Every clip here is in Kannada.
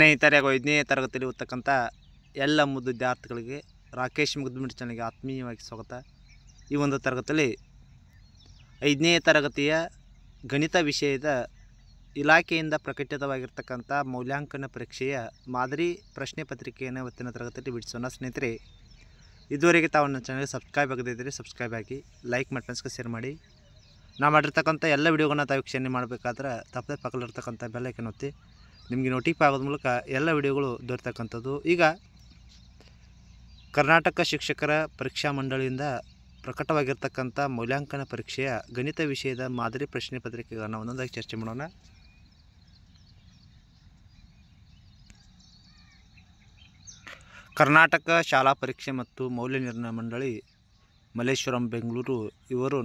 ಹಾಗೂ ಐದನೇ ತರಗತಿಯಲ್ಲಿ ಓದ್ತಕ್ಕಂಥ ಎಲ್ಲ ಮುದ್ದು ವಿದ್ಯಾರ್ಥಿಗಳಿಗೆ ರಾಕೇಶ್ ಮುಗ್ದಮಿಟ್ ಚಾನಲ್ಗೆ ಆತ್ಮೀಯವಾಗಿ ಸ್ವಾಗತ ಈ ಒಂದು ತರಗತಿಯಲ್ಲಿ ಐದನೇ ತರಗತಿಯ ಗಣಿತ ವಿಷಯದ ಇಲಾಖೆಯಿಂದ ಪ್ರಕಟಿತವಾಗಿರ್ತಕ್ಕಂಥ ಮೌಲ್ಯಾಂಕನ ಪರೀಕ್ಷೆಯ ಮಾದರಿ ಪ್ರಶ್ನೆ ಪತ್ರಿಕೆಯನ್ನು ಇವತ್ತಿನ ತರಗತಿಯಲ್ಲಿ ಬಿಡಿಸೋಣ ಸ್ನೇಹಿತರೆ ಇದುವರೆಗೆ ತಾವು ನನ್ನ ಚಾನಲ್ಗೆ ಸಬ್ಸ್ಕ್ರೈಬ್ ಆಗದಿದ್ದರೆ ಸಬ್ಸ್ಕ್ರೈಬ್ ಆಗಿ ಲೈಕ್ ಮಾಡಿ ಶೇರ್ ಮಾಡಿ ನಾವು ಮಾಡಿರ್ತಕ್ಕಂಥ ಎಲ್ಲ ವಿಡಿಯೋಗಳನ್ನ ತಾವು ವೀಕ್ಷಣೆ ಮಾಡಬೇಕಾದ್ರೆ ತಪ್ಪದೆ ಪಕ್ಕದಲ್ಲಿರ್ತಕ್ಕಂಥ ಬೆಲ್ಲೈಕನ್ ಒತ್ತಿ ನಿಮಗೆ ನೋಟಿಫೈ ಆಗೋದ್ರ ಮೂಲಕ ಎಲ್ಲ ವಿಡಿಯೋಗಳು ದೊರೆತಕ್ಕಂಥದ್ದು ಈಗ ಕರ್ನಾಟಕ ಶಿಕ್ಷಕರ ಪರೀಕ್ಷಾ ಮಂಡಳಿಯಿಂದ ಪ್ರಕಟವಾಗಿರ್ತಕ್ಕಂಥ ಮೌಲ್ಯಾಂಕನ ಪರೀಕ್ಷೆಯ ಗಣಿತ ವಿಷಯದ ಮಾದರಿ ಪ್ರಶ್ನೆ ಪತ್ರಿಕೆಗಳನ್ನು ಒಂದೊಂದಾಗಿ ಚರ್ಚೆ ಮಾಡೋಣ ಕರ್ನಾಟಕ ಶಾಲಾ ಪರೀಕ್ಷೆ ಮತ್ತು ಮೌಲ್ಯ ನಿರ್ಣಯ ಮಂಡಳಿ ಮಲ್ಲೇಶ್ವರಂ ಬೆಂಗಳೂರು ಇವರು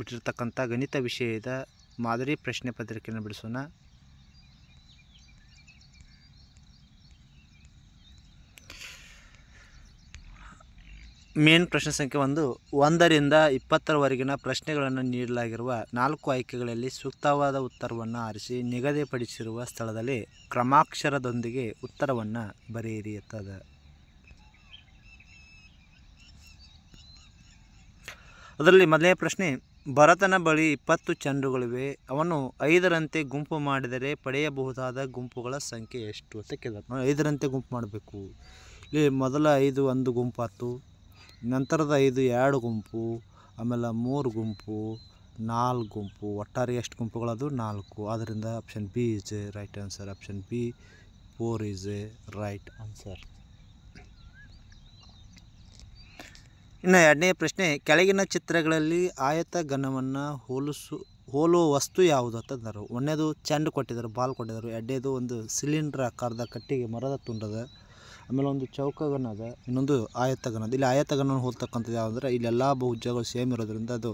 ಬಿಟ್ಟಿರ್ತಕ್ಕಂಥ ಗಣಿತ ವಿಷಯದ ಮಾದರಿ ಪ್ರಶ್ನೆ ಪತ್ರಿಕೆಯನ್ನು ಬಿಡಿಸೋಣ ಮೇನ್ ಪ್ರಶ್ನೆ ಸಂಖ್ಯೆ ಒಂದು ಒಂದರಿಂದ ಇಪ್ಪತ್ತರವರೆಗಿನ ಪ್ರಶ್ನೆಗಳನ್ನು ನೀಡಲಾಗಿರುವ ನಾಲ್ಕು ಆಯ್ಕೆಗಳಲ್ಲಿ ಸೂಕ್ತವಾದ ಉತ್ತರವನ್ನು ಆರಿಸಿ ನಿಗದಿಪಡಿಸಿರುವ ಸ್ಥಳದಲ್ಲಿ ಕ್ರಮಾಕ್ಷರದೊಂದಿಗೆ ಉತ್ತರವನ್ನು ಬರೆಯಿರಿ ಎತ್ತದ ಅದರಲ್ಲಿ ಮೊದಲನೇ ಪ್ರಶ್ನೆ ಭರತನ ಬಳಿ ಇಪ್ಪತ್ತು ಚಂಡುಗಳಿವೆ ಅವನು ಐದರಂತೆ ಗುಂಪು ಮಾಡಿದರೆ ಪಡೆಯಬಹುದಾದ ಗುಂಪುಗಳ ಸಂಖ್ಯೆ ಎಷ್ಟು ಅಂತ ಕೇಳಬೇಕು ಐದರಂತೆ ಗುಂಪು ಮಾಡಬೇಕು ಇಲ್ಲಿ ಮೊದಲ ಐದು ಒಂದು ಗುಂಪಾತು ನಂತರದ ಐದು ಎರಡು ಗುಂಪು ಆಮೇಲೆ ಮೂರು ಗುಂಪು ನಾಲ್ಕು ಗುಂಪು ಒಟ್ಟಾರೆ ಎಷ್ಟು ಗುಂಪುಗಳದು ನಾಲ್ಕು ಆದ್ದರಿಂದ option B is a right answer option B four is a right answer ಇನ್ನು ಎರಡನೇ ಪ್ರಶ್ನೆ ಕೆಳಗಿನ ಚಿತ್ರಗಳಲ್ಲಿ ಆಯತ ಘನವನ್ನು ಹೋಲಿಸು ಹೋಲುವ ವಸ್ತು ಯಾವುದು ಅಂತಂದರು ಒಂದನೇದು ಚೆಂಡು ಕೊಟ್ಟಿದ್ದಾರೆ ಬಾಲ್ ಕೊಟ್ಟಿದ್ದಾರೆ ಎರಡನೇದು ಒಂದು ಸಿಲಿಂಡ್ರ್ ಆಕಾರದ ಕಟ್ಟಿಗೆ ಮರದ ತುಂಡದ ಆಮೇಲೆ ಒಂದು ಚೌಕಗನ ಅದ ಇನ್ನೊಂದು ಆಯತಗನ ಅದ ಇಲ್ಲಿ ಆಯತಗನ ಹೋಲ್ತಕ್ಕಂಥದ್ದು ಯಾವುದಂದ್ರೆ ಇಲ್ಲೆಲ್ಲ ಭುಜಗಳು ಸೇಮ್ ಇರೋದ್ರಿಂದ ಅದು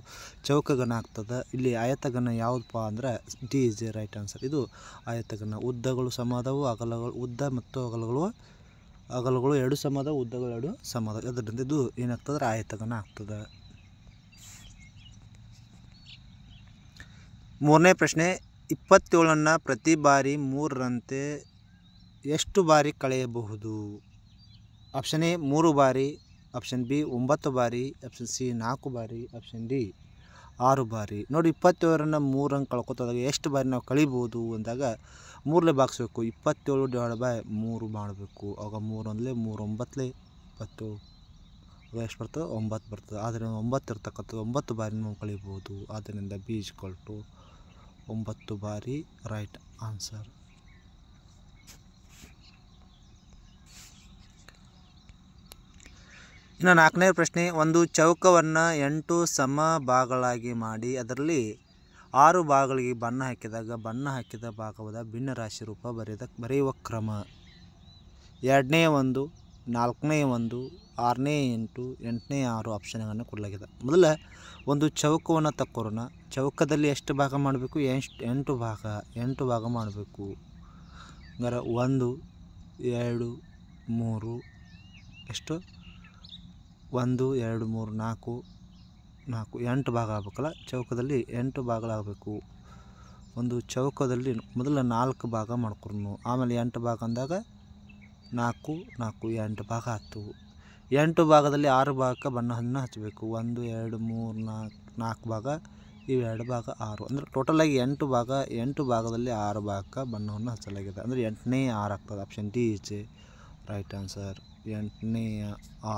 ಚೌಕಗನ ಆಗ್ತದೆ ಇಲ್ಲಿ ಆಯತಗನ ಯಾವುದಪ್ಪ ಅಂದರೆ D is the right answer ಇದು ಆಯತಗನ ಉದ್ದಗಳು ಸಮ ಅಗಲಗಳು ಉದ್ದ ಮತ್ತು ಅಗಲಗಳು ಅಗಲಗಳು ಎರಡು ಸಮ ಉದ್ದಗಳು ಎರಡು ಸಮ ಅದರಿಂದ ಇದು ಏನಾಗ್ತದ ಆಯತಗನ ಆಗ್ತದೆ ಮೂರನೇ ಪ್ರಶ್ನೆ ಇಪ್ಪತ್ತೇಳನ್ನು ಪ್ರತಿ ಬಾರಿ ಮೂರರಂತೆ ಎಷ್ಟು ಬಾರಿ ಕಳೆಯಬಹುದು ಆಪ್ಷನ್ ಎ ಮೂರು ಬಾರಿ ಆಪ್ಷನ್ ಬಿ ಒಂಬತ್ತು ಬಾರಿ ಆಪ್ಷನ್ ಸಿ ನಾಲ್ಕು ಬಾರಿ ಆಪ್ಷನ್ ಡಿ ಆರು ಬಾರಿ ನೋಡಿ ಇಪ್ಪತ್ತೇಳರನ್ನು ಮೂರನ್ನು ಕಳ್ಕೊತಾದಾಗ ಎಷ್ಟು ಬಾರಿ ನಾವು ಕಳಿಬೋದು ಅಂದಾಗ ಮೂರಲೇ ಬಾಗಿಸ್ಬೇಕು ಇಪ್ಪತ್ತೇಳು ಡಿವೈಡ್ ಬೈ ಮೂರು ಮಾಡಬೇಕು ಆಗ ಮೂರೊಂದಲೇ ಮೂರು ಇಪ್ಪತ್ತು ಎಷ್ಟು ಬರ್ತದೆ ಒಂಬತ್ತು ಬರ್ತದೆ ಆದರೆ ಒಂಬತ್ತು ಇರ್ತಕ್ಕಂಥದ್ದು ಒಂಬತ್ತು ಬಾರಿ ನಾವು ಕಳಿಬೋದು ಆದ್ದರಿಂದ ಬೀಜ್ ಕೊಲ್ಟು ಒಂಬತ್ತು ಬಾರಿ ರೈಟ್ ಆನ್ಸರ್ ಇನ್ನು ನಾಲ್ಕನೇ ಪ್ರಶ್ನೆ ಒಂದು ಚೌಕವನ್ನು ಎಂಟು ಸಮ ಭಾಗಗಳಾಗಿ ಮಾಡಿ ಅದರಲ್ಲಿ ಆರು ಭಾಗಗಳಿಗೆ ಬಣ್ಣ ಹಾಕಿದಾಗ ಬಣ್ಣ ಹಾಕಿದ ಭಾಗವಾದ ಭಿನ್ನ ರಾಶಿ ರೂಪ ಬರೆಯದ ಬರೆಯುವ ಕ್ರಮ ಎರಡನೇ ಒಂದು ನಾಲ್ಕನೇ ಒಂದು ಆರನೇ ಎಂಟು ಎಂಟನೇ ಆರು ಆಪ್ಷನ್ಗಳನ್ನು ಕೊಡಲಾಗಿದೆ ಮೊದಲ ಒಂದು ಚೌಕವನ್ನು ತಕ್ಕೋರೋಣ ಚೌಕದಲ್ಲಿ ಎಷ್ಟು ಭಾಗ ಮಾಡಬೇಕು ಎಷ್ಟು ಎಂಟು ಭಾಗ ಎಂಟು ಭಾಗ ಮಾಡಬೇಕು ಹಂಗಾರೆ ಒಂದು ಎರಡು ಮೂರು ಎಷ್ಟು ಒಂದು ಎರಡು ಮೂರು ನಾಲ್ಕು ನಾಲ್ಕು ಎಂಟು ಭಾಗ ಆಗಬೇಕಲ್ಲ ಚೌಕದಲ್ಲಿ ಎಂಟು ಭಾಗಗಳಾಗಬೇಕು ಒಂದು ಚೌಕದಲ್ಲಿ ಮೊದಲು ನಾಲ್ಕು ಭಾಗ ಮಾಡ್ಕೊಂಡು ಆಮೇಲೆ ಎಂಟು ಭಾಗ ಅಂದಾಗ ನಾಲ್ಕು ನಾಲ್ಕು ಎಂಟು ಭಾಗ ಆಯ್ತು ಎಂಟು ಭಾಗದಲ್ಲಿ ಆರು ಭಾಗಕ್ಕೆ ಬಣ್ಣವನ್ನು ಹಚ್ಚಬೇಕು ಒಂದು ಎರಡು ಮೂರು ನಾಲ್ಕು ನಾಲ್ಕು ಭಾಗ ಎರಡು ಭಾಗ ಆರು ಅಂದರೆ ಟೋಟಲಾಗಿ ಎಂಟು ಭಾಗ ಎಂಟು ಭಾಗದಲ್ಲಿ ಆರು ಭಾಗಕ್ಕೆ ಬಣ್ಣವನ್ನು ಹಚ್ಚಲಾಗಿದೆ ಅಂದರೆ ಎಂಟನೇ ಆರು ಆಗ್ತದೆ option D is right answer ಎಂಟನೇ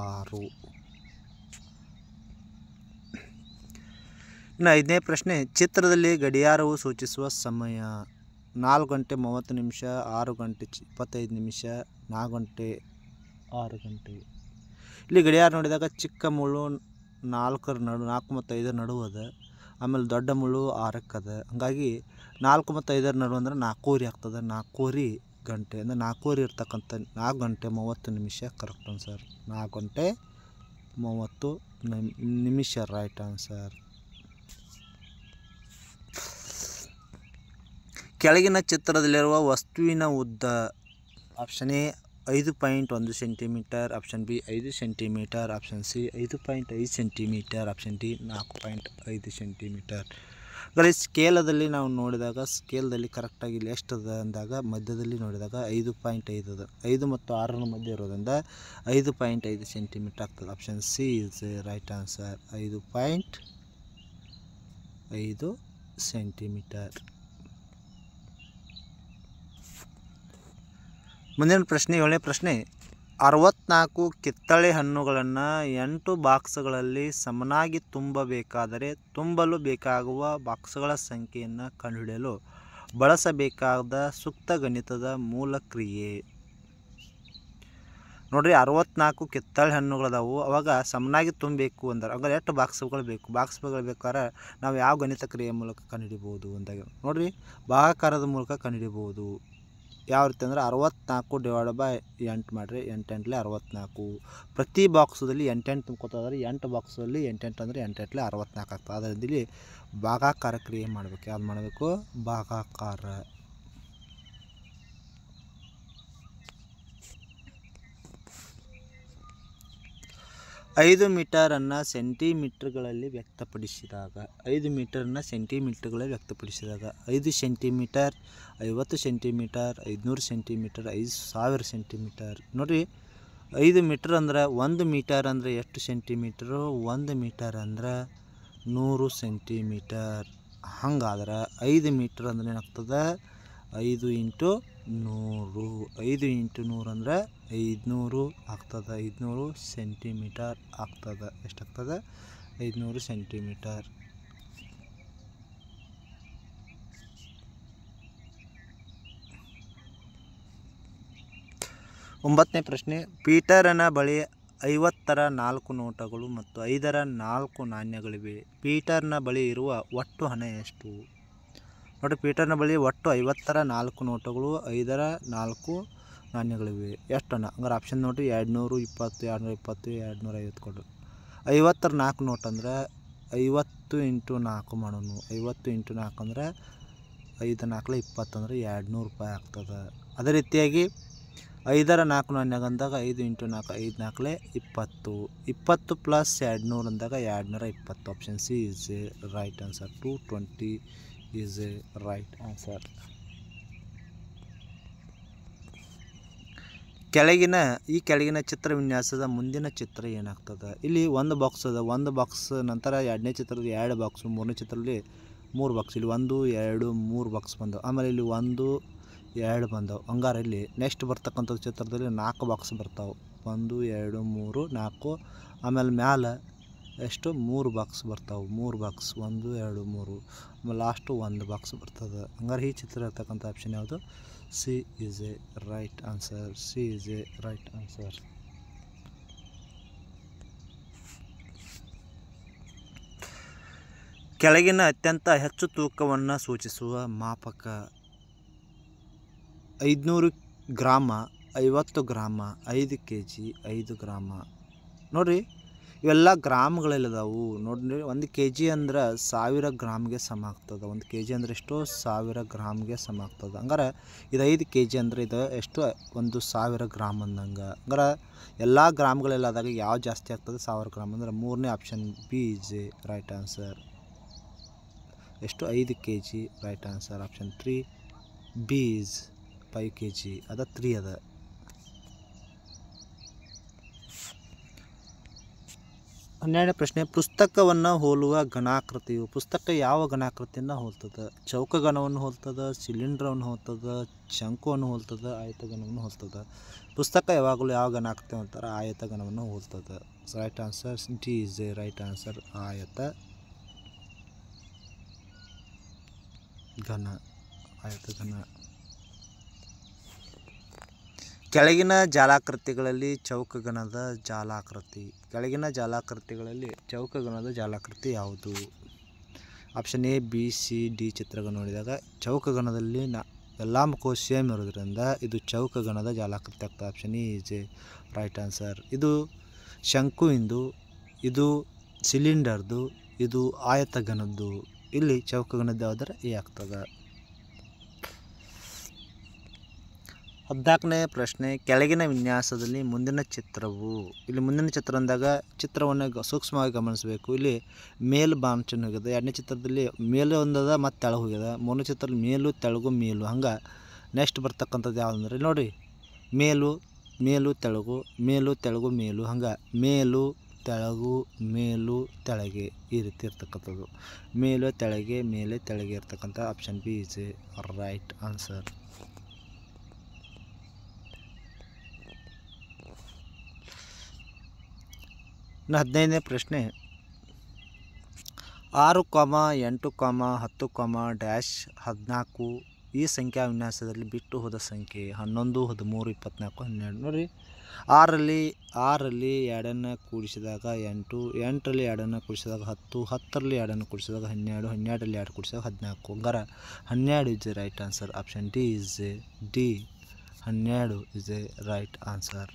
ಆರು ಇನ್ನು ಐದನೇ ಪ್ರಶ್ನೆ ಚಿತ್ರದಲ್ಲಿ ಗಡಿಯಾರವು ಸೂಚಿಸುವ ಸಮಯ ನಾಲ್ಕು ಗಂಟೆ ಮೂವತ್ತು ನಿಮಿಷ ಆರು ಗಂಟೆ ಇಪ್ಪತ್ತೈದು ನಿಮಿಷ ನಾಲ್ಕು ಗಂಟೆ ಆರು ಗಂಟೆ ಇಲ್ಲಿ ಗಡಿಯಾರ ನೋಡಿದಾಗ ಚಿಕ್ಕ ಮುಳ್ಳು ನಾಲ್ಕರ ನಡು ನಾಲ್ಕು ಮತ್ತು ಐದರ ನಡುವು ಅದ ಆಮೇಲೆ ದೊಡ್ಡ ಮುಳ್ಳು ಆರಕ್ಕದ ಹಾಗಾಗಿ ನಾಲ್ಕು ಮತ್ತು ಐದರ ನಡುವು ಅಂದ್ರೆ ನಾಲ್ಕೂವರೆ ಆಗ್ತದೆ ನಾಲ್ಕೂವರೆ ಗಂಟೆ ಅಂದರೆ ನಾಲ್ಕೂವರೆ ಇರ್ತಕ್ಕಂಥ ನಾಲ್ಕು ಗಂಟೆ ಮೂವತ್ತು ನಿಮಿಷ ಕರೆಕ್ಟ್ ಆನ್ಸರ್ ನಾಲ್ಕು ಗಂಟೆ ಮೂವತ್ತು ನಿಮಿಷ ರೈಟ್ ಆನ್ಸರ್ ಕೆಳಗಿನ ಚಿತ್ರದಲ್ಲಿರುವ ವಸ್ತುವಿನ ಉದ್ದ ಆಪ್ಷನ್ ಎ ಐದು ಪಾಯಿಂಟ್ ಒಂದು ಸೆಂಟಿಮೀಟರ್ ಆಪ್ಷನ್ ಬಿ ಐದು ಸೆಂಟಿಮೀಟರ್ ಆಪ್ಷನ್ ಸಿ ಐದು ಪಾಯಿಂಟ್ ಐದು ಸೆಂಟಿಮೀಟರ್ ಆಪ್ಷನ್ ಡಿ ನಾಲ್ಕು ಪಾಯಿಂಟ್ ಐದು ಸೆಂಟಿಮೀಟರ್ ಅದರಲ್ಲಿ ಸ್ಕೇಲದಲ್ಲಿ ನಾವು ನೋಡಿದಾಗ ಸ್ಕೇಲ್ದಲ್ಲಿ ಕರೆಕ್ಟಾಗಿ ಇಲ್ಲಿ ಎಷ್ಟು ಅದ ಅಂದಾಗ ಮಧ್ಯದಲ್ಲಿ ನೋಡಿದಾಗ ಐದು ಪಾಯಿಂಟ್ ಐದು ಅದ ಐದು ಮತ್ತು ಆರರ ಮಧ್ಯೆ ಇರೋದ್ರಿಂದ ಐದು ಪಾಯಿಂಟ್ ಐದು ಸೆಂಟಿಮೀಟರ್ ಆಗ್ತದೆ option C is right answer ಐದು ಪಾಯಿಂಟ್ ಐದು ಸೆಂಟಿಮೀಟರ್ ಮುಂದಿನ ಪ್ರಶ್ನೆ ಏಳನೇ ಪ್ರಶ್ನೆ ಅರವತ್ನಾಲ್ಕು ಕಿತ್ತಳೆ ಹಣ್ಣುಗಳನ್ನು ಎಂಟು ಬಾಕ್ಸ್ಗಳಲ್ಲಿ ಸಮನಾಗಿ ತುಂಬಬೇಕಾದರೆ ತುಂಬಲು ಬೇಕಾಗುವ ಬಾಕ್ಸ್ಗಳ ಸಂಖ್ಯೆಯನ್ನು ಕಂಡುಹಿಡಿಯಲು ಬಳಸಬೇಕಾದ ಸೂಕ್ತ ಗಣಿತದ ಮೂಲ ಕ್ರಿಯೆ ನೋಡಿರಿ ಅರವತ್ನಾಲ್ಕು ಕಿತ್ತಳೆ ಹಣ್ಣುಗಳದಾವು ಅವಾಗ ಸಮನಾಗಿ ತುಂಬಬೇಕು ಅಂದರೆ ಅವಾಗ ಎಷ್ಟು ಬಾಕ್ಸ್ಗಳು ಬೇಕು ಬಾಕ್ಸ್ಗಳು ಬೇಕಾದ್ರೆ ನಾವು ಯಾವ ಗಣಿತ ಕ್ರಿಯೆ ಮೂಲಕ ಕಂಡುಹಿಡಿಬೋದು ಅಂದಾಗ ನೋಡಿರಿ ಭಾಗಾಕಾರದ ಮೂಲಕ ಕಂಡುಹಿಡಿಬೋದು ಯಾವ ರೀತಿ ಅಂದರೆ ಅರವತ್ತ್ನಾಲ್ಕು ಡಿವೈಡ್ ಬೈ ಎಂಟು ಮಾಡಿರಿ ಎಂಟೆಂಟ್ಲೆ ಅರವತ್ತ್ನಾಲ್ಕು ಪ್ರತಿ ಬಾಕ್ಸದಲ್ಲಿ ಎಂಟೆಂಟು ತುಂಬ್ಕೋತಂದ್ರೆ ಎಂಟು ಬಾಕ್ಸಲ್ಲಿ ಎಂಟೆಂಟು ಅಂದರೆ ಎಂಟೆಂಟ್ಲೆ ಅರವತ್ತ್ನಾಲ್ಕು ಆಗ್ತದೆ ಅದರಿಂದ ಇಲ್ಲಿ ಭಾಗಾಕಾರ ಕ್ರಿಯೆ ಮಾಡಬೇಕು ಯಾವ್ದು ಮಾಡಬೇಕು ಭಾಗಾಕಾರ ಐದು ಮೀಟರನ್ನು ಸೆಂಟಿಮೀಟ್ರ್ಗಳಲ್ಲಿ ವ್ಯಕ್ತಪಡಿಸಿದಾಗ ಐದು ಮೀಟರನ್ನು ಸೆಂಟಿಮೀಟ್ರ್ಗಳಲ್ಲಿ ವ್ಯಕ್ತಪಡಿಸಿದಾಗ ಐದು ಸೆಂಟಿಮೀಟರ್ ಐವತ್ತು ಸೆಂಟಿಮೀಟರ್ ಐದುನೂರು ಸೆಂಟಿಮೀಟರ್ ಐದು ಸಾವಿರ ಸೆಂಟಿಮೀಟರ್ ನೋಡಿರಿ ಐದು ಮೀಟರ್ ಅಂದ್ರೆ ಒಂದು ಮೀಟರ್ ಅಂದರೆ ಎಷ್ಟು ಸೆಂಟಿಮೀಟ್ರು ಒಂದು ಮೀಟರ್ ಅಂದ್ರೆ ನೂರು ಸೆಂಟಿಮೀಟರ್ ಹಂಗಾದ್ರೆ ಐದು ಮೀಟ್ರ್ ಅಂದ್ರೆ ಏನಾಗ್ತದೆ ಐದು ಇಂಟು ನೂರು ಐದು ಇಂಟು ನೂರು ಅಂದರೆ ಐದುನೂರು ಆಗ್ತದೆ ಐದುನೂರು ಸೆಂಟಿಮೀಟರ್ ಆಗ್ತದೆ ಎಷ್ಟಾಗ್ತದೆ ಐದುನೂರು ಸೆಂಟಿಮೀಟರ್ ಒಂಬತ್ತನೇ ಪ್ರಶ್ನೆ ಪೀಟರನ ಬಳಿ ಐವತ್ತರ ನಾಲ್ಕು ನೋಟಗಳು ಮತ್ತು ಐದರ ನಾಲ್ಕು ನಾಣ್ಯಗಳಿವೆ ಪೀಟರ್ನ ಬಳಿ ಇರುವ ಒಟ್ಟು ಹಣ ಎಷ್ಟು ನೋಡಿ ಪೀಟರ್ನ ಬಳಿ ಒಟ್ಟು ಐವತ್ತರ ನಾಲ್ಕು ನೋಟುಗಳು ಐದರ ನಾಲ್ಕು ನಾಣ್ಯಗಳಿವೆ ಅಣ್ಣ ಹಂಗಾರೆ ಆಪ್ಷನ್ ನೋಡಿರಿ ಎರಡು ನೂರು ಇಪ್ಪತ್ತು ಎರಡು ನೂರ ಇಪ್ಪತ್ತು ಎರಡು ನೂರ ಐವತ್ತು ಕೊಡು ಐವತ್ತರ ನಾಲ್ಕು ನೋಟ್ ಅಂದ್ರೆ ಐವತ್ತು ಇಂಟು ನಾಲ್ಕು ಮಾಡೋನು ಐವತ್ತು ಇಂಟು ನಾಲ್ಕು ಅಂದರೆ ಐದು ನಾಲ್ಕಲ ಇಪ್ಪತ್ತಂದ್ರೆ ಎರಡು ನೂರು ರೂಪಾಯಿ ಆಗ್ತದೆ ಅದೇ ರೀತಿಯಾಗಿ ಐದರ ನಾಲ್ಕು ನಾಣ್ಯಾಗ ಅಂದಾಗ ಐದು ಇಂಟು ನಾಲ್ಕು ಐದು ನಾಲ್ಕಲೇ ಇಪ್ಪತ್ತು ಇಪ್ಪತ್ತು ಪ್ಲಸ್ ಎರಡು ನೂರು ಅಂದಾಗ ಎರಡು ನೂರ ಇಪ್ಪತ್ತು option C is right answer two twenty is a right answer ಕೆಳಗಿನ ಈ ಕೆಳಗಿನ ಚಿತ್ರ ವಿನ್ಯಾಸದ ಮುಂದಿನ ಚಿತ್ರ ಏನಾಗ್ತದೆ ಇಲ್ಲಿ ಒಂದು ಬಾಕ್ಸ್ ಅದ ಒಂದು ಬಾಕ್ಸ್ ನಂತರ ಎರಡನೇ ಚಿತ್ರದಲ್ಲಿ ಎರಡು ಬಾಕ್ಸು ಮೂರನೇ ಚಿತ್ರದಲ್ಲಿ ಮೂರು ಬಾಕ್ಸ್ ಇಲ್ಲಿ ಒಂದು ಎರಡು ಮೂರು ಬಾಕ್ಸ್ ಬಂದವು ಆಮೇಲೆ ಇಲ್ಲಿ ಒಂದು ಎರಡು ಬಂದವು ಹಂಗಾರೆ ಇಲ್ಲಿ ನೆಕ್ಸ್ಟ್ ಬರ್ತಕ್ಕಂಥ ಚಿತ್ರದಲ್ಲಿ ನಾಲ್ಕು ಬಾಕ್ಸ್ ಬರ್ತಾವೆ ಒಂದು ಎರಡು ಮೂರು ನಾಲ್ಕು ಆಮೇಲೆ ಮ್ಯಾಲೆ ಎಷ್ಟು ಮೂರು ಬಾಕ್ಸ್ ಬರ್ತಾವೆ ಮೂರು ಬಾಕ್ಸ್ ಒಂದು ಎರಡು ಮೂರು ಆಮೇಲೆ ಲಾಸ್ಟು ಒಂದು ಬಾಕ್ಸ್ ಬರ್ತದೆ ಹಂಗಾರೆ ಈ ಚಿತ್ರ ಇರ್ತಕ್ಕಂಥ ಆಪ್ಷನ್ ಯಾವುದು C is a right answer C is a right answer ಕೆಳಗಿನ ಅತ್ಯಂತ ಹೆಚ್ಚು ತೂಕವನ್ನು ಸೂಚಿಸುವ ಮಾಪಕ ಐದುನೂರು ಗ್ರಾಮ ಐವತ್ತು ಗ್ರಾಮ ಐದು ಕೆ ಜಿ ಐದು ಗ್ರಾಮ ನೋಡಿರಿ ಇವೆಲ್ಲ ಗ್ರಾಮ್ಗಳಲ್ಲಿದಾವು ನೋಡ್ರಿ ಒಂದು ಕೆ ಜಿ ಅಂದ್ರೆ ಸಾವಿರ ಗ್ರಾಮ್ಗೆ ಸಮ ಆಗ್ತದೆ ಒಂದು ಕೆ ಜಿ ಅಂದ್ರೆ ಎಷ್ಟೋ ಸಾವಿರ ಗ್ರಾಮ್ಗೆ ಸಮ ಆಗ್ತದೆ ಹಂಗಾರೆ ಇದು ಐದು ಕೆ ಜಿ ಅಂದರೆ ಇದು ಎಷ್ಟು ಒಂದು ಸಾವಿರ ಗ್ರಾಮ್ ಅಂದಂಗೆ ಹಂಗಾರೆ ಎಲ್ಲ ಗ್ರಾಮ್ಗಳಲ್ಲಾದಾಗ ಯಾವ ಜಾಸ್ತಿ ಆಗ್ತದೆ ಸಾವಿರ ಗ್ರಾಮ್ ಅಂದರೆ ಮೂರನೇ option B is right answer ಎಷ್ಟು ಐದು K G right answer option three B is five K G ಅದ ತ್ರೀ ಅದ ಹನ್ನೆರಡನೇ ಪ್ರಶ್ನೆ ಪುಸ್ತಕವನ್ನು ಹೋಲುವ ಗಣಾಕೃತಿಯು ಪುಸ್ತಕ ಯಾವ ಗಣಾಕೃತಿಯನ್ನು ಹೋಲ್ತದೆ ಚೌಕಗಣವನ್ನು ಹೋಲ್ತದೆ ಸಿಲಿಂಡ್ರವನ್ನು ಹೋಲ್ತದೆ ಶಂಕುವನ್ನು ಹೋಲ್ತದೆ ಘನವನ್ನು ಹೋಲ್ತದೆ ಪುಸ್ತಕ ಯಾವಾಗಲೂ ಯಾವ ಗಣಾಕೃತಿ ಅಂತಾರೆ ಘನವನ್ನು ಹೋಲ್ತದೆ right answer D is a right answer ಆಯತ ಘನ ಆಯತ ಘನ ಕೆಳಗಿನ ಜಾಲಾಕೃತಿಗಳಲ್ಲಿ ಚೌಕಗಣದ ಜಾಲಾಕೃತಿ ಕೆಳಗಿನ ಜಾಲಾಕೃತಿಗಳಲ್ಲಿ ಚೌಕಗಣದ ಜಾಲಾಕೃತಿ ಯಾವುದು option A B C D ಚಿತ್ರಗಳು ನೋಡಿದಾಗ ಚೌಕಗಣದಲ್ಲಿ ನ ಎಲ್ಲ ಮುಖವು ಸೇಮ್ ಇರೋದ್ರಿಂದ ಇದು ಚೌಕಗಣದ ಜಾಲಾಕೃತಿ ಆಗ್ತದೆ option E is a right answer ಇದು ಶಂಕು ಇಂದು ಇದು ಸಿಲಿಂಡರ್ದು ಇದು ಆಯತಗಣದ್ದು ಇಲ್ಲಿ ಚೌಕಗಣದ್ದು ಯಾವುದರ ಎ ಆಗ್ತದೆ ಹದಿನಾಲ್ಕನೇ ಪ್ರಶ್ನೆ ಕೆಳಗಿನ ವಿನ್ಯಾಸದಲ್ಲಿ ಮುಂದಿನ ಚಿತ್ರವು ಇಲ್ಲಿ ಮುಂದಿನ ಚಿತ್ರ ಅಂದಾಗ ಚಿತ್ರವನ್ನು ಸೂಕ್ಷ್ಮವಾಗಿ ಗಮನಿಸಬೇಕು ಇಲ್ಲಿ ಮೇಲು ಬಾಮ್ ಹೋಗಿದೆ ಎರಡನೇ ಚಿತ್ರದಲ್ಲಿ ಮೇಲೆ ಒಂದದ ಮತ್ತು ತೆಳಗೆ ಹೋಗಿದೆ ಮೂರನೇ ಚಿತ್ರದಲ್ಲಿ ಮೇಲು ತೆಳಗು ಮೇಲು ಹಂಗೆ ನೆಕ್ಸ್ಟ್ ಬರ್ತಕ್ಕಂಥದ್ದು ಯಾವುದಂದ್ರೆ ನೋಡಿರಿ ಮೇಲು ಮೇಲು ತೆಳಗು ಮೇಲು ತೆಳಗು ಮೇಲು ಹಂಗೆ ಮೇಲು ತೆಳಗು ಮೇಲು ತೆಳಗೆ ಈ ರೀತಿ ಇರ್ತಕ್ಕಂಥದ್ದು ಮೇಲು ತೆಳಗೆ ಮೇಲೆ ತೆಳಗೆ ಇರ್ತಕ್ಕಂಥ option B is a right answer ಇನ್ನು ಹದಿನೈದನೇ ಪ್ರಶ್ನೆ ಆರು ಕಾಮ ಎಂಟು ಕಾಮ ಹತ್ತು ಕಾಮ ಡ್ಯಾಶ್ ಹದಿನಾಲ್ಕು ಈ ಸಂಖ್ಯಾ ವಿನ್ಯಾಸದಲ್ಲಿ ಬಿಟ್ಟು ಹೋದ ಸಂಖ್ಯೆ ಹನ್ನೊಂದು ಹದಿಮೂರು ಇಪ್ಪತ್ತ್ನಾಲ್ಕು ಹನ್ನೆರಡು ನೋಡಿರಿ ಆರಲ್ಲಿ ಆರಲ್ಲಿ ಎರಡನ್ನು ಕೂಡಿಸಿದಾಗ ಎಂಟು ಎಂಟರಲ್ಲಿ ಎರಡನ್ನು ಕೂಡಿಸಿದಾಗ ಹತ್ತು ಹತ್ತರಲ್ಲಿ ಎರಡನ್ನು ಕೂಡಿಸಿದಾಗ ಹನ್ನೆರಡು ಹನ್ನೆರಡರಲ್ಲಿ ಎರಡು ಕೂಡಿಸಿದಾಗ ಹದಿನಾಲ್ಕು ಹಂಗಾರ ಹನ್ನೆರಡು is a right answer option D is a D ಹನ್ನೆರಡು ಇಸ್ ಎ ರೈಟ್ ಆನ್ಸರ್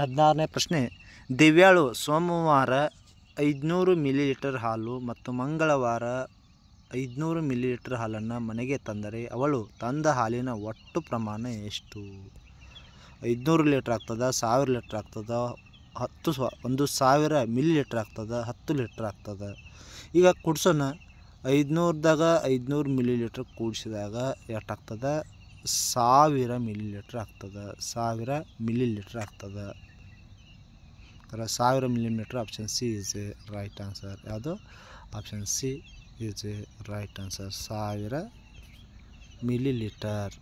ಹದಿನಾರನೇ ಪ್ರಶ್ನೆ ದಿವ್ಯಾಳು ಸೋಮವಾರ ಐದುನೂರು ಮಿಲಿಲೀಟರ್ ಹಾಲು ಮತ್ತು ಮಂಗಳವಾರ ಐದುನೂರು ಮಿಲಿಲೀಟರ್ ಹಾಲನ್ನು ಮನೆಗೆ ತಂದರೆ ಅವಳು ತಂದ ಹಾಲಿನ ಒಟ್ಟು ಪ್ರಮಾಣ ಎಷ್ಟು ಐದುನೂರು ಲೀಟ್ರ್ ಆಗ್ತದ ಸಾವಿರ ಲೀಟ್ರ್ ಆಗ್ತದ ಹತ್ತು ಸ ಒಂದು ಸಾವಿರ ಮಿಲಿ ಲೀಟ್ರ್ ಆಗ್ತದ ಹತ್ತು ಲೀಟ್ರ್ ಆಗ್ತದ ಈಗ ಕುಡ್ಸೋಣ ಐದುನೂರದಾಗ ಐದುನೂರು ಮಿಲಿ ಲೀಟ್ರ್ ಕೂಡಿಸಿದಾಗ ಎಷ್ಟಾಗ್ತದೆ ಸಾವಿರ ಮಿಲಿ ಲೀಟ್ರ್ ಆಗ್ತದೆ ಸಾವಿರ ಮಿಲಿ ಲೀಟ್ರ್ ಆಗ್ತದೆ ಅದರ ಸಾವಿರ millimetre option C is a right answer ಯಾವುದು option C is a right answer ಸಾವಿರ ಮಿಲಿ ಲೀಟರ್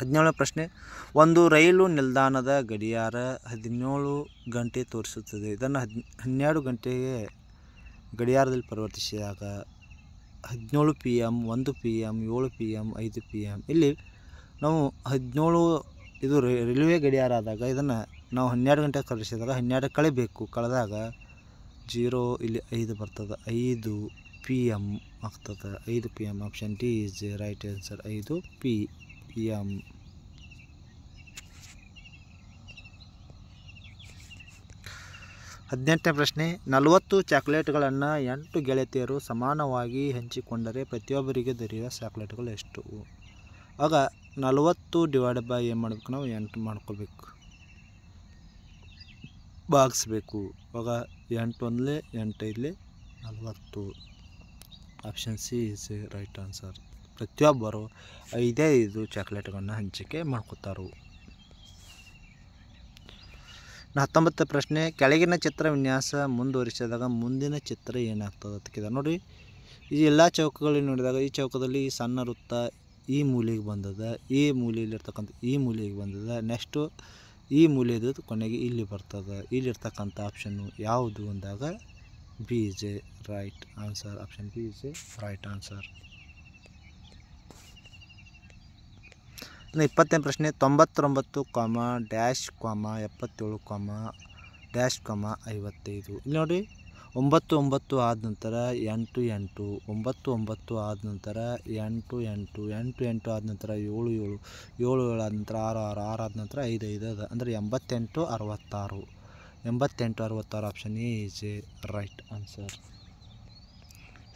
ಹದಿನೇಳನೇ ಪ್ರಶ್ನೆ ಒಂದು ರೈಲು ನಿಲ್ದಾಣದ ಗಡಿಯಾರ ಹದಿನೇಳು ಗಂಟೆ ತೋರಿಸುತ್ತದೆ ಇದನ್ನು ಹದ್ ಹನ್ನೆರಡು ಗಂಟೆಗೆ ಗಡಿಯಾರದಲ್ಲಿ ಪರಿವರ್ತಿಸಿದಾಗ ಹದಿನೇಳು ಪಿ ಎಮ್ ಒಂದು ಪಿ ಎಮ್ ಏಳು ಪಿ ಎಮ್ ಐದು ಪಿ ಎಮ್ ಇಲ್ಲಿ ನಾವು ಹದಿನೇಳು ಇದು ರೈಲ್ವೆ ಗಡಿಯಾರ ಆದಾಗ ಇದನ್ನು ನಾವು ಹನ್ನೆರಡು ಗಂಟೆಗೆ ಕಳಿಸಿದಾಗ ಹನ್ನೆರಡು ಕಳಿಬೇಕು ಕಳೆದಾಗ ಜೀರೋ ಇಲ್ಲಿ ಐದು ಬರ್ತದೆ ಐದು ಪಿ ಎಮ್ ಆಗ್ತದೆ ಐದು P M option T is right answer ಐದು ಪಿ ಪಿ ಎಮ್ ಹದಿನೆಂಟನೇ ಪ್ರಶ್ನೆ ನಲವತ್ತು ಚಾಕ್ಲೇಟ್ಗಳನ್ನು ಎಂಟು ಗೆಳತಿಯರು ಸಮಾನವಾಗಿ ಹಂಚಿಕೊಂಡರೆ ಪ್ರತಿಯೊಬ್ಬರಿಗೆ ದೊರೆಯುವ ಚಾಕ್ಲೇಟ್ಗಳು ಎಷ್ಟು ಆಗ ನಲವತ್ತು ಡಿವೈಡ್ ಬೈ ಏನು ಮಾಡಬೇಕು ನಾವು ಎಂಟು ಮಾಡ್ಕೋಬೇಕು ಭಾಗಿಸ್ಬೇಕು ಆಗ ಎಂಟು ಒಂದಲೇ ಎಂಟು ಇಲ್ಲಿ ನಲವತ್ತು option C is right answer ಪ್ರತಿಯೊಬ್ಬರು ಐದೇ ಐದು ಚಾಕ್ಲೇಟ್ಗಳನ್ನು ಹಂಚಿಕೆ ಮಾಡ್ಕೋತಾರೆ ಹತ್ತೊಂಬತ್ತು ಪ್ರಶ್ನೆ ಕೆಳಗಿನ ಚಿತ್ರ ವಿನ್ಯಾಸ ಮುಂದುವರಿಸಿದಾಗ ಮುಂದಿನ ಚಿತ್ರ ಏನಾಗ್ತದೆ ಅದಕ್ಕಿದ ನೋಡಿ ಈ ಎಲ್ಲ ಚೌಕಗಳಲ್ಲಿ ನೋಡಿದಾಗ ಈ ಚೌಕದಲ್ಲಿ ಈ ಸಣ್ಣ ವೃತ್ತ ಈ ಮೂಲೆಗೆ ಬಂದದ ಈ ಮೂಲೆಯಲ್ಲಿರ್ತಕ್ಕಂಥ ಈ ಮೂಲೆಗೆ ಬಂದದ ನೆಕ್ಸ್ಟು ಈ ಮೂಲೆಯದು ಕೊನೆಗೆ ಇಲ್ಲಿ ಬರ್ತದೆ ಇಲ್ಲಿರ್ತಕ್ಕಂಥ ಆಪ್ಷನ್ನು ಯಾವುದು ಅಂದಾಗ B is a right answer option B is a right answer ಇನ್ನು ಇಪ್ಪತ್ತನೇ ಪ್ರಶ್ನೆ ತೊಂಬತ್ತೊಂಬತ್ತು ಕಾಮ ಡ್ಯಾಶ್ ಕಾಮ ಎಪ್ಪತ್ತೇಳು ಕಾಮ ಡ್ಯಾಶ್ ಕಾಮ ಐವತ್ತೈದು ಇಲ್ಲಿ ನೋಡಿ ಒಂಬತ್ತು ಒಂಬತ್ತು ಆದ ನಂತರ ಎಂಟು ಎಂಟು ಒಂಬತ್ತು ಒಂಬತ್ತು ಆದ ನಂತರ ಎಂಟು ಎಂಟು ಎಂಟು ಎಂಟು ಆದ ನಂತರ ಏಳು ಏಳು ಏಳು ಏಳು ಆದ ನಂತರ ಆರು ಆರು ಆರು ಆದ ನಂತರ ಐದು ಐದು ಅದ ಅಂದರೆ ಎಂಬತ್ತೆಂಟು ಅರವತ್ತಾರು ಎಂಬತ್ತೆಂಟು ಅರವತ್ತಾರು option is a right answer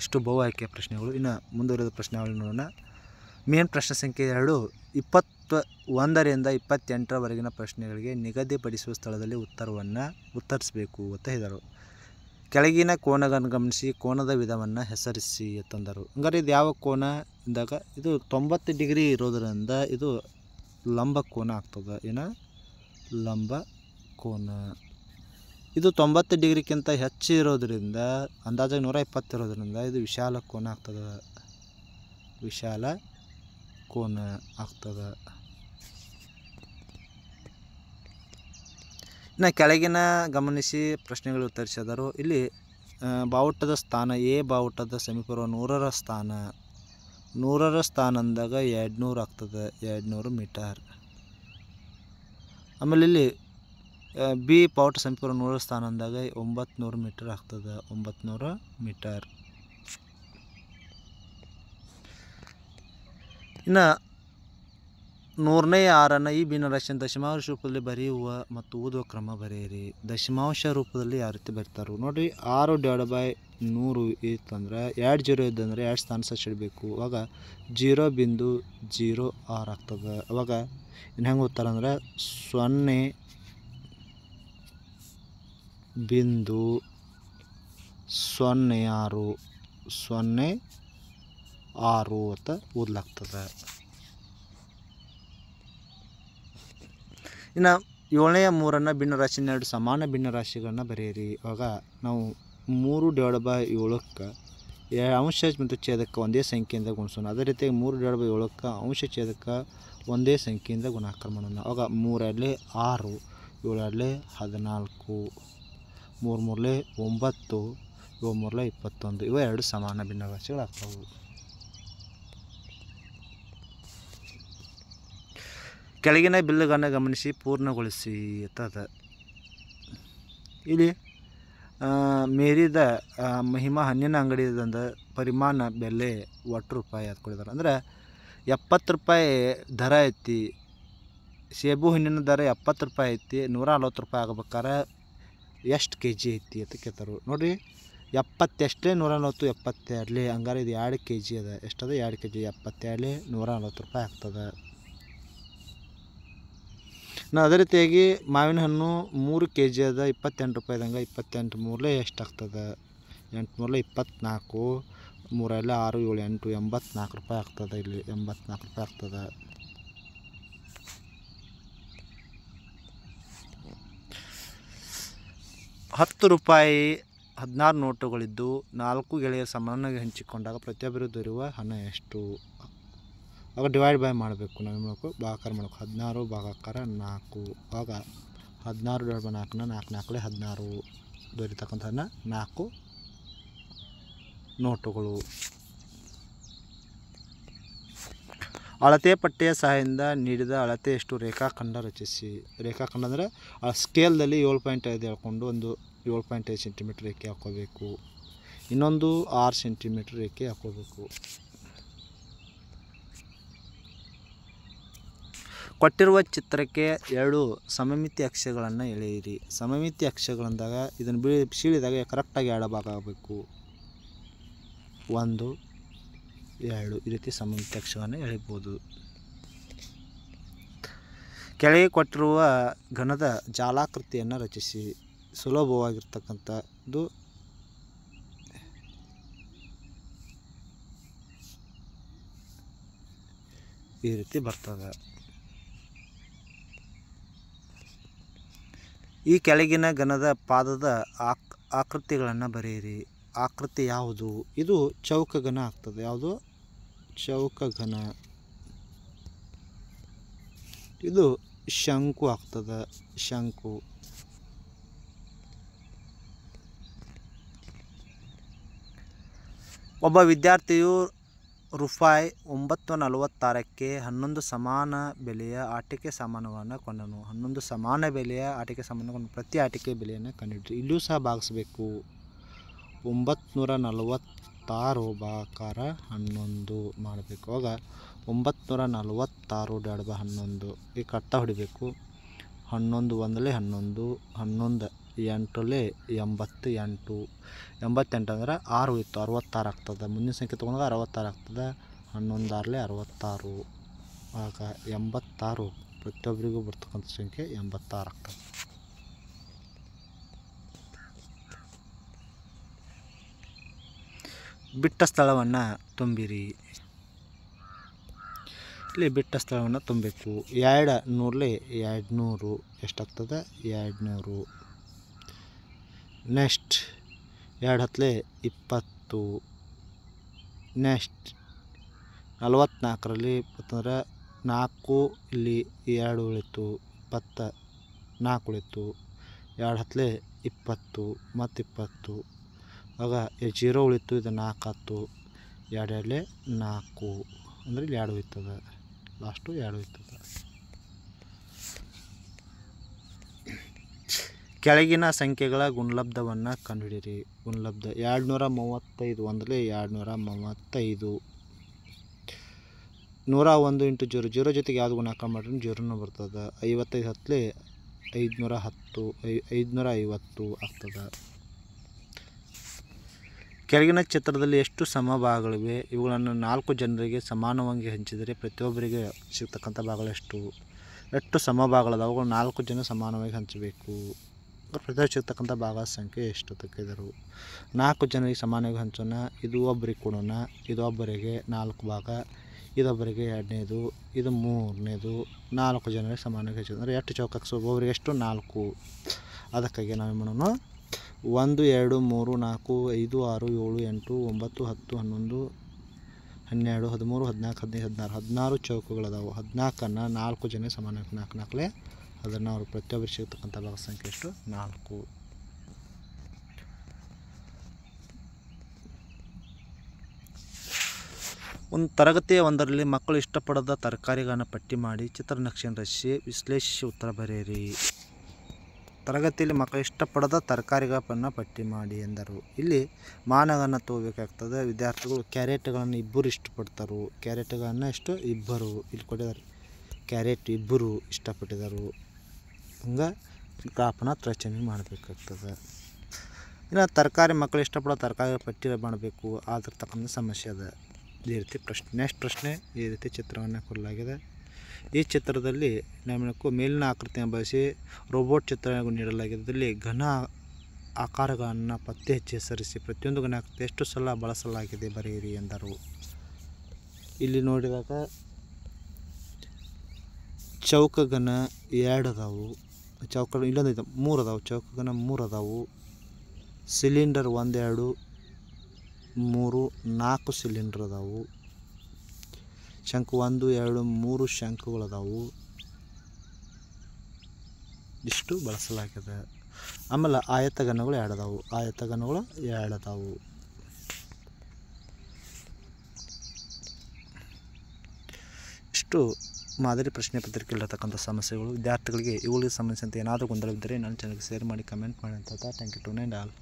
ಇಷ್ಟು ಬಹು ಆಯ್ಕೆ ಪ್ರಶ್ನೆಗಳು ಇನ್ನು ಮುಂದುವರಿದ ಪ್ರಶ್ನೆಗಳನ್ನ ನೋಡೋಣ ಮೇನ್ ಪ್ರಶ್ನೆ ಸಂಖ್ಯೆ ಎರಡು ಇಪ್ಪತ್ತು ಒಂದರಿಂದ ಇಪ್ಪತ್ತೆಂಟರವರೆಗಿನ ಪ್ರಶ್ನೆಗಳಿಗೆ ನಿಗದಿಪಡಿಸುವ ಸ್ಥಳದಲ್ಲಿ ಉತ್ತರವನ್ನು ಉತ್ತರಿಸಬೇಕು ಅಂತ ಹೇಳಿದರು ಕೆಳಗಿನ ಕೋನಗಳನ್ನು ಗಮನಿಸಿ ಕೋನದ ವಿಧವನ್ನು ಹೆಸರಿಸಿ ತಂದರು ಹಂಗಾರೆ ಇದು ಯಾವ ಕೋನ ಅಂದಾಗ ಇದು ತೊಂಬತ್ತು ಡಿಗ್ರಿ ಇರೋದರಿಂದ ಇದು ಲಂಬ ಕೋನ ಆಗ್ತದೆ ಏನ ಲಂಬ ಕೋನ ಇದು ತೊಂಬತ್ತು ಡಿಗ್ರಿಗಿಂತ ಹೆಚ್ಚು ಇರೋದರಿಂದ ಅಂದಾಜಾಗಿ ನೂರ ಇಪ್ಪತ್ತಿರೋದರಿಂದ ಇದು ವಿಶಾಲ ಕೋನ ಆಗ್ತದೆ ವಿಶಾಲ ಕೋನ ಆಗ್ತದೆ ಇನ್ನು ಕೆಳಗಿನ ಗಮನಿಸಿ ಪ್ರಶ್ನೆಗಳು ಉತ್ತರಿಸಿದರು ಇಲ್ಲಿ ಬಾವುಟದ ಸ್ಥಾನ ಎ ಬಾವುಟದ ಸಮೀಪರ ನೂರರ ಸ್ಥಾನ ನೂರರ ಸ್ಥಾನ ಅಂದಾಗ ಎರಡುನೂರು ಆಗ್ತದೆ ಎರಡುನೂರು ಮೀಟರ್ ಆಮೇಲೆ ಇಲ್ಲಿ ಬಿ ಬಾವುಟ ಸಮೀಪರ ನೂರರ ಸ್ಥಾನ ಅಂದಾಗ ಒಂಬತ್ತು ನೂರು ಮೀಟರ್ ಆಗ್ತದೆ ಒಂಬತ್ತು ನೂರು ಮೀಟರ್ ಇನ್ನು ನೂರನೇ ಆರನ್ನು ಈ ಭಿನ್ನರಾಶಿಯನ್ನು ದಶಮಾಂಶ ರೂಪದಲ್ಲಿ ಬರೆಯುವ ಮತ್ತು ಓದುವ ಕ್ರಮ ಬರೆಯಿರಿ ದಶಮಾಂಶ ರೂಪದಲ್ಲಿ ಯಾವ ರೀತಿ ಬರೀತಾರೋ ನೋಡಿರಿ ಆರು ಡ್ಯಾಡ್ ಬೈ ನೂರು ಇತ್ತಂದ್ರೆ ಎರಡು ಜೀರೋ ಇದ್ದಂದರೆ ಎರಡು ಸ್ಥಾನ ಸಚ್ಚಿಡಬೇಕು ಅವಾಗ ಜೀರೋ ಬಿಂದು ಜೀರೋ ಆರು ಆಗ್ತದೆ ಅವಾಗ ಇನ್ನು ಹೆಂಗೆ ಓದ್ತಾರೆ ಅಂದರೆ ಸೊನ್ನೆ ಬಿಂದು ಸೊನ್ನೆ ಆರು ಸೊನ್ನೆ ಆರು ಅಂತ ಓದ್ಲಾಗ್ತದೆ ಇನ್ನು ಏಳನೆಯ ಮೂರನ್ನು ಭಿನ್ನ ಭಿನ್ನರಾಶಿನ ಎರಡು ಸಮಾನ ಭಿನ್ನ ರಾಶಿಗಳನ್ನ ಬರೆಯಿರಿ ಇವಾಗ ನಾವು ಮೂರು ಡಿವೈಡ್ ಬೈ ಏಳಕ್ಕೆ ಅಂಶ ಮತ್ತು ಛೇದಕ್ಕೆ ಒಂದೇ ಸಂಖ್ಯೆಯಿಂದ ಗುಣಿಸೋಣ ಅದೇ ರೀತಿಯಾಗಿ ಮೂರು ಡಿವೈಡ್ ಬೈ ಏಳಕ್ಕೆ ಅಂಶ ಛೇದಕ್ಕೆ ಒಂದೇ ಸಂಖ್ಯೆಯಿಂದ ಗುಣಾಕಾರ ಮಾಡೋಣ ಅವಾಗ ಆರು ಏಳರಲ್ಲೇ ಹದಿನಾಲ್ಕು ಮೂರು ಮೂರಲೇ ಒಂಬತ್ತು ಏಳು ಮೂರಲೇ ಇಪ್ಪತ್ತೊಂದು ಇವೆರಡು ಎರಡು ಸಮಾನ ಭಿನ್ನರಾಶಿಗಳಾಗ್ತವೆ ಕೆಳಗಿನ ಬಿಲ್ಲುಗಳನ್ನು ಗಮನಿಸಿ ಪೂರ್ಣಗೊಳಿಸಿ ಅಂತದ ಇಲ್ಲಿ ಮೇರಿದ ಮಹಿಮಾ ಹಣ್ಣಿನ ಅಂಗಡಿದಂದು ಪರಿಮಾಣ ಬೆಲೆ ಒಟ್ಟು ರೂಪಾಯಿ ಹತ್ಕೊಳಿದಾರೆ ಅಂದರೆ ಎಪ್ಪತ್ತು ರೂಪಾಯಿ ದರ ಐತಿ ಸೇಬು ಹಣ್ಣಿನ ದರ ಎಪ್ಪತ್ತು ರೂಪಾಯಿ ಐತಿ ನೂರ ನಲ್ವತ್ತು ರೂಪಾಯಿ ಆಗ್ಬೇಕಾರೆ ಎಷ್ಟು ಕೆ ಜಿ ಐತಿ ಅಂತ ಕೇಳ್ತಾರೆ ನೋಡಿರಿ ಎಪ್ಪತ್ತೆಷ್ಟೇ ನೂರ ನಲ್ವತ್ತು ಎಪ್ಪತ್ತೆರಡಲಿ ಹಂಗಾರೆ ಇದು ಎರಡು ಕೆ ಜಿ ಅದ ಎಷ್ಟದ ಎರಡು ಕೆ ಜಿ ಎಪ್ಪತ್ತೆರಡಲಿ ನೂರ ನಲ್ವತ್ತು ರೂಪಾಯಿ ಆಗ್ತದೆ ನಾ ಅದೇ ರೀತಿಯಾಗಿ ಮಾವಿನ ಹಣ್ಣು ಮೂರು ಕೆ ಜಿ ಅದ ಇಪ್ಪತ್ತೆಂಟು ರೂಪಾಯಿದಂಗೆ ಇಪ್ಪತ್ತೆಂಟು ಮೂರಲೆ ಎಷ್ಟಾಗ್ತದೆ ಎಂಟು ಮೂರಲೆ ಇಪ್ಪತ್ತ್ನಾಲ್ಕು ಮೂರಲ್ಲ ಆರು ಏಳು ಎಂಟು ಎಂಬತ್ನಾಲ್ಕು ರೂಪಾಯಿ ಆಗ್ತದೆ ಇಲ್ಲಿ ಎಂಬತ್ನಾಲ್ಕು ರೂಪಾಯಿ ಆಗ್ತದೆ ಹತ್ತು ರೂಪಾಯಿ ಹದಿನಾರು ನೋಟುಗಳಿದ್ದು ನಾಲ್ಕು ಗೆಳೆಯ ಸಮಾನವಾಗಿ ಹಂಚಿಕೊಂಡಾಗ ಪ್ರತಿಯೊಬ್ಬರು ದೊರೆಯುವ ಹಣ ಎಷ್ಟು ಆಗ ಡಿವೈಡ್ ಬೈ ಮಾಡಬೇಕು ನಾವು ಏನು ಮಾಡಬೇಕು ಭಾಗಾಕಾರ ಮಾಡಬೇಕು ಹದಿನಾರು ಭಾಗಾಕಾರ ನಾಲ್ಕು ಆಗ ಹದಿನಾರು ಡಿವೈಡ್ ಬೈ ನಾಲ್ಕನ್ನ ನಾಲ್ಕು ನಾಲ್ಕಲ್ಲಿ ಹದಿನಾರು ದೊರಿತಕ್ಕಂಥದನ್ನ ನಾಲ್ಕು ನೋಟುಗಳು ಅಳತೆ ಪಟ್ಟಿಯ ಸಹಾಯದಿಂದ ನೀಡಿದ ಅಳತೆ ಎಷ್ಟು ರೇಖಾಖಂಡ ರಚಿಸಿ ರೇಖಾಖಂಡ ಅಂದರೆ ಆ ಸ್ಕೇಲ್ದಲ್ಲಿ ಏಳು ಪಾಯಿಂಟ್ ಐದು ಹೇಳ್ಕೊಂಡು ಒಂದು ಏಳು ಪಾಯಿಂಟ್ ಐದು ಸೆಂಟಿಮೀಟ್ರ್ ರೇಖೆ ಹಾಕೋಬೇಕು ಇನ್ನೊಂದು ಆರು ಸೆಂಟಿಮೀಟ್ರ್ ರೇಖೆ ಹಾಕ್ಕೋಬೇಕು ಕೊಟ್ಟಿರುವ ಚಿತ್ರಕ್ಕೆ ಎರಡು ಸಮಮಿತಿ ಅಕ್ಷಗಳನ್ನು ಎಳೆಯಿರಿ ಸಮಮಿತಿ ಅಕ್ಷಗಳಂದಾಗ ಇದನ್ನು ಬಿಳಿ ಸೀಳಿದಾಗ ಕರೆಕ್ಟಾಗಿ ಆಗಬೇಕು ಒಂದು ಎರಡು ಈ ರೀತಿ ಸಮಮಿತಿ ಅಕ್ಷಗಳನ್ನು ಎಳಿಬೋದು ಕೆಳಗೆ ಕೊಟ್ಟಿರುವ ಘನದ ಜಾಲಾಕೃತಿಯನ್ನು ರಚಿಸಿ ಸುಲಭವಾಗಿರ್ತಕ್ಕಂಥದ್ದು ಈ ರೀತಿ ಬರ್ತದೆ ಈ ಕೆಳಗಿನ ಘನದ ಪಾದದ ಆಕ್ ಆಕೃತಿಗಳನ್ನು ಬರೆಯಿರಿ ಆಕೃತಿ ಯಾವುದು ಇದು ಚೌಕ ಘನ ಆಗ್ತದೆ ಯಾವುದು ಚೌಕ ಘನ ಇದು ಶಂಕು ಆಗ್ತದೆ ಶಂಕು ಒಬ್ಬ ವಿದ್ಯಾರ್ಥಿಯು ರೂಪಾಯಿ ಒಂಬತ್ತು ನಲವತ್ತಾರಕ್ಕೆ ಹನ್ನೊಂದು ಸಮಾನ ಬೆಲೆಯ ಆಟಿಕೆ ಸಾಮಾನುಗಳನ್ನು ಕೊಂಡನು ಹನ್ನೊಂದು ಸಮಾನ ಬೆಲೆಯ ಆಟಿಕೆ ಸಾಮಾನುಗಳನ್ನು ಪ್ರತಿ ಆಟಿಕೆ ಬೆಲೆಯನ್ನು ಕಂಡುಹಿಡಿದು ಇಲ್ಲೂ ಸಹ ಭಾಗಿಸಬೇಕು ಒಂಬತ್ನೂರ ನಲವತ್ತಾರು ಬಾಕಾರ ಹನ್ನೊಂದು ಮಾಡಬೇಕು ಆಗ ಒಂಬತ್ನೂರ ನಲವತ್ತಾರು ಡಾಡ್ಬ ಹನ್ನೊಂದು ಈ ಕಟ್ಟ ಹೊಡಿಬೇಕು ಹನ್ನೊಂದು ಒಂದಲೇ ಹನ್ನೊಂದು ಹನ್ನೊಂದು ಎಂಟರಲ್ಲಿ ಎಂಬತ್ತು ಎಂಟು ಎಂಬತ್ತೆಂಟು ಅಂದರೆ ಆರು ಇತ್ತು ಅರವತ್ತಾರು ಆಗ್ತದೆ ಮುಂದಿನ ಸಂಖ್ಯೆ ತೊಗೊಂಡಾಗ ಅರವತ್ತಾರು ಆಗ್ತದೆ ಹನ್ನೊಂದಾರಲೆ ಅರವತ್ತಾರು ಆಗ ಎಂಬತ್ತಾರು ಪ್ರತಿಯೊಬ್ಬರಿಗೂ ಬರ್ತಕ್ಕಂಥ ಸಂಖ್ಯೆ ಎಂಬತ್ತಾರು ಆಗ್ತದೆ ಬಿಟ್ಟ ಸ್ಥಳವನ್ನು ತುಂಬಿರಿ ಇಲ್ಲಿ ಬಿಟ್ಟ ಸ್ಥಳವನ್ನು ತುಂಬಬೇಕು ಎರಡು ನೂರಲ್ಲಿ ಎರಡು ನೂರು ಎಷ್ಟಾಗ್ತದೆ ಎರಡು ನೂರು ನೆಕ್ಸ್ಟ್ ಎರಡು ಹತ್ತಲೆ ಇಪ್ಪತ್ತು ನೆಕ್ಸ್ಟ್ ನಲ್ವತ್ನಾಲ್ಕರಲ್ಲಿ ಇಪ್ಪತ್ತಂದ್ರೆ ನಾಲ್ಕು ಇಲ್ಲಿ ಎರಡು ಉಳಿತು ಇಪ್ಪತ್ತ ನಾಲ್ಕು ಉಳಿತು ಎರಡು ಹತ್ತಲೆ ಇಪ್ಪತ್ತು ಮತ್ತು ಇಪ್ಪತ್ತು ಆಗ ಜೀರೋ ಉಳಿತು ಇದು ನಾಲ್ಕು ಹತ್ತು ಎರಡೆರಡಲೆ ನಾಲ್ಕು ಅಂದರೆ ಇಲ್ಲಿ ಎರಡು ಉಳಿತದೆ ಲಾಸ್ಟು ಎರಡು ಉಳಿತದೆ ಕೆಳಗಿನ ಸಂಖ್ಯೆಗಳ ಗುಣಲಬ್ಧವನ್ನು ಕಂಡುಹಿಡಿಯಿರಿ ಗುಣಲಬ್ಧ ಎರಡುನೂರ ಮೂವತ್ತೈದು ಒಂದಲೇ ಎರಡುನೂರ ಮೂವತ್ತೈದು ನೂರ ಒಂದು ಇಂಟು ಜೀರೋ ಜೀರೋ ಜೊತೆಗೆ ಯಾವುದು ಗುಣಾಕ ಮಾಡಿದ್ರೂ ಜೀರೋನೂ ಬರ್ತದೆ ಐವತ್ತೈದು ಹತ್ತಲೇ ಐದುನೂರ ಹತ್ತು ಐ ಐದುನೂರ ಐವತ್ತು ಆಗ್ತದೆ ಕೆಳಗಿನ ಚಿತ್ರದಲ್ಲಿ ಎಷ್ಟು ಸಮಭಾಗಗಳಿವೆ ಇವುಗಳನ್ನು ನಾಲ್ಕು ಜನರಿಗೆ ಸಮಾನವಾಗಿ ಹಂಚಿದರೆ ಪ್ರತಿಯೊಬ್ಬರಿಗೆ ಸಿಗ್ತಕ್ಕಂಥ ಭಾಗಗಳು ಎಷ್ಟು ಎಷ್ಟು ಸಮಭಾಗಗಳದ ಅವುಗಳು ನಾಲ್ಕು ಜನ ಸಮಾನವಾಗಿ ಹಂಚಬೇಕು ಪ್ರದೇಶ ಭಾಗದ ಸಂಖ್ಯೆ ಎಷ್ಟು ತಕ್ಕಿದ್ರು ನಾಲ್ಕು ಜನರಿಗೆ ಸಮಾನವಾಗಿ ಹಂಚೋಣ ಇದು ಒಬ್ಬರಿಗೆ ಕೊಡೋಣ ಇದೊಬ್ಬರಿಗೆ ನಾಲ್ಕು ಭಾಗ ಇದೊಬ್ಬರಿಗೆ ಎರಡನೇದು ಇದು ಮೂರನೇದು ನಾಲ್ಕು ಜನರಿಗೆ ಸಮಾನವಾಗಿ ಹಂಚೋದು ಅಂದರೆ ಎಷ್ಟು ಚೌಕಕ್ಕೆ ಒಬ್ಬರಿಗೆ ಎಷ್ಟು ನಾಲ್ಕು ಅದಕ್ಕಾಗಿ ನಾವು ಮಾಡೋಣ ಒಂದು ಎರಡು ಮೂರು ನಾಲ್ಕು ಐದು ಆರು ಏಳು ಎಂಟು ಒಂಬತ್ತು ಹತ್ತು ಹನ್ನೊಂದು ಹನ್ನೆರಡು ಹದಿಮೂರು ಹದಿನಾಲ್ಕು ಹದಿನೈದು ಹದಿನಾರು ಹದಿನಾರು ಚೌಕಗಳದಾವು ಹದಿನಾಲ್ಕನ್ನು ನಾಲ್ಕು ಜನ ಸಮಾನ ನಾಲ್ಕು ನಾಲ್ಕಲೇ ಅದನ್ನು ಅವರು ಪ್ರತಿಯೊಬ್ಬರು ಸಿಗ್ತಕ್ಕಂಥ ಭಾಗ ಸಂಖ್ಯೆ ಎಷ್ಟು ನಾಲ್ಕು ಒಂದು ತರಗತಿಯ ಒಂದರಲ್ಲಿ ಮಕ್ಕಳು ಇಷ್ಟಪಡದ ತರಕಾರಿಗಳನ್ನು ಪಟ್ಟಿ ಮಾಡಿ ಚಿತ್ರನಕ್ಷೆಯನ್ನು ರಚಿಸಿ ವಿಶ್ಲೇಷಿಸಿ ಉತ್ತರ ಬರೆಯಿರಿ ತರಗತಿಯಲ್ಲಿ ಮಕ್ಕಳು ಇಷ್ಟಪಡದ ತರಕಾರಿಗಳನ್ನು ಪಟ್ಟಿ ಮಾಡಿ ಎಂದರು ಇಲ್ಲಿ ಮಾನಗಳನ್ನು ತಗೋಬೇಕಾಗ್ತದೆ ವಿದ್ಯಾರ್ಥಿಗಳು ಕ್ಯಾರೆಟ್ಗಳನ್ನು ಇಬ್ಬರು ಇಷ್ಟಪಡ್ತಾರೆ ಕ್ಯಾರೆಟ್ಗಳನ್ನು ಎಷ್ಟು ಇಬ್ಬರು ಇಲ್ಲಿ ಕೊಟ್ಟಿದ್ದಾರೆ ಕ್ಯಾರೆಟ್ ಇಬ್ಬರು ಇಷ್ಟಪಟ್ಟಿದ್ದರು ಹಿಂಗೆ ಕಾಪನ ರಚನೆ ಮಾಡಬೇಕಾಗ್ತದೆ ಇನ್ನು ತರಕಾರಿ ಮಕ್ಕಳು ಇಷ್ಟಪಡೋ ತರಕಾರಿ ಪಟ್ಟಿ ಮಾಡಬೇಕು ಅದ್ರ ತಕ್ಕಂಥ ಸಮಸ್ಯೆ ಅದ ಈ ರೀತಿ ಪ್ರಶ್ನೆ ನೆಕ್ಸ್ಟ್ ಪ್ರಶ್ನೆ ಈ ರೀತಿ ಚಿತ್ರವನ್ನು ಕೊಡಲಾಗಿದೆ ಈ ಚಿತ್ರದಲ್ಲಿ ನಮಕ್ಕೂ ಮೇಲಿನ ಆಕೃತಿಯನ್ನು ಬಳಸಿ ರೋಬೋಟ್ ಚಿತ್ರ ನೀಡಲಾಗಿದೆ ಇದರಲ್ಲಿ ಘನ ಆಕಾರಗಳನ್ನು ಪತ್ತೆ ಹಚ್ಚಿ ಹೆಸರಿಸಿ ಪ್ರತಿಯೊಂದು ಆಕೃತಿ ಎಷ್ಟು ಸಲ ಬಳಸಲಾಗಿದೆ ಬರೆಯಿರಿ ಎಂದರು ಇಲ್ಲಿ ನೋಡಿದಾಗ ಚೌಕ ಘನ ಎರಡು ಅದಾವು ಚೌಕಗಳು ಇಲ್ಲೊಂದು ಐತೆ ಮೂರು ಅದಾವೆ ಚೌಕಗಳ ಮೂರು ಅದಾವು ಸಿಲಿಂಡರ್ ಒಂದೆರಡು ಮೂರು ನಾಲ್ಕು ಸಿಲಿಂಡರ್ ಅದಾವು ಶಂಕು ಒಂದು ಎರಡು ಮೂರು ಶಂಕುಗಳದಾವು ಇಷ್ಟು ಬಳಸಲಾಗಿದೆ ಆಮೇಲೆ ಆಯತಗನಗಳು ಎರಡು ಅದಾವು ಆಯತಗನಗಳು ಎರಡು ಅದಾವು ಇಷ್ಟು ಮಾದರಿ ಪ್ರಶ್ನೆ ಇರತಕ್ಕಂಥ ಸಮಸ್ಯೆಗಳು ವಿದ್ಯಾರ್ಥಿಗಳಿಗೆ ಇವುಗಳಿಗೆ ಸಂಬಂಧಿಸಿದಂತೆ ಏನಾದರೂ ಗೊಂದಲವಿದ್ದರೆ ನನ್ನ ಚಾನಲ್ಗೆ ಶೇರ್ ಮಾಡಿ ಕಮೆಂಟ್ ಮಾಡಿ ಅಂತ ಥ್ಯಾಂಕ್ ಯು ಟು ನೈಂಡ್ ಆಲ್